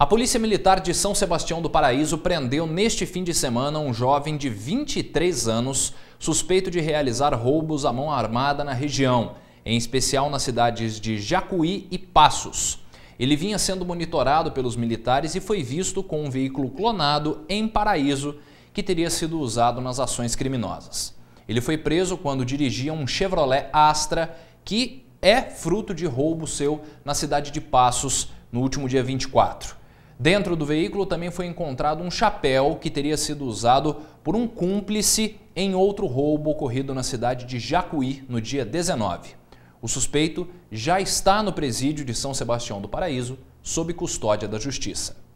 A Polícia Militar de São Sebastião do Paraíso prendeu neste fim de semana um jovem de 23 anos suspeito de realizar roubos à mão armada na região, em especial nas cidades de Jacuí e Passos. Ele vinha sendo monitorado pelos militares e foi visto com um veículo clonado em Paraíso que teria sido usado nas ações criminosas. Ele foi preso quando dirigia um Chevrolet Astra que é fruto de roubo seu na cidade de Passos no último dia 24. Dentro do veículo também foi encontrado um chapéu que teria sido usado por um cúmplice em outro roubo ocorrido na cidade de Jacuí no dia 19. O suspeito já está no presídio de São Sebastião do Paraíso, sob custódia da Justiça.